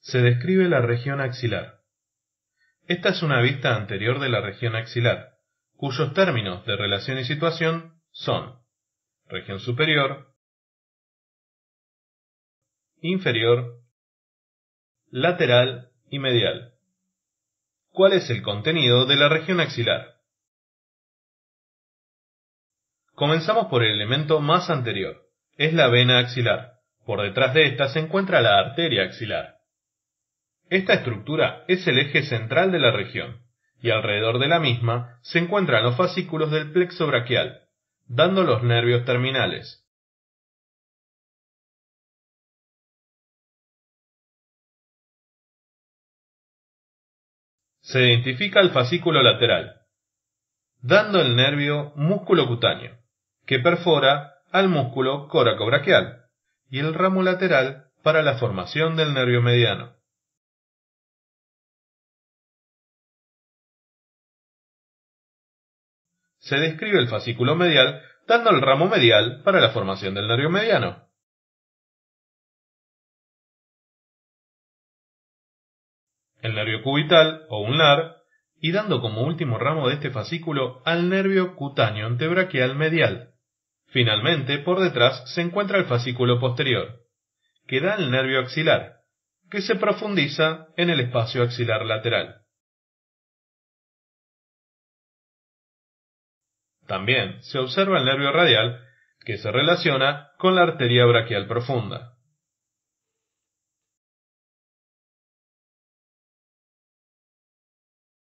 Se describe la región axilar. Esta es una vista anterior de la región axilar, cuyos términos de relación y situación son región superior, inferior, lateral y medial. ¿Cuál es el contenido de la región axilar? Comenzamos por el elemento más anterior, es la vena axilar. Por detrás de esta se encuentra la arteria axilar. Esta estructura es el eje central de la región, y alrededor de la misma se encuentran los fascículos del plexo braquial, dando los nervios terminales. Se identifica el fascículo lateral, dando el nervio músculo cutáneo, que perfora al músculo coracobraquial, y el ramo lateral para la formación del nervio mediano. se describe el fascículo medial dando el ramo medial para la formación del nervio mediano. El nervio cubital o ulnar y dando como último ramo de este fascículo al nervio cutáneo antebraquial medial. Finalmente, por detrás se encuentra el fascículo posterior, que da el nervio axilar, que se profundiza en el espacio axilar lateral. También se observa el nervio radial que se relaciona con la arteria braquial profunda.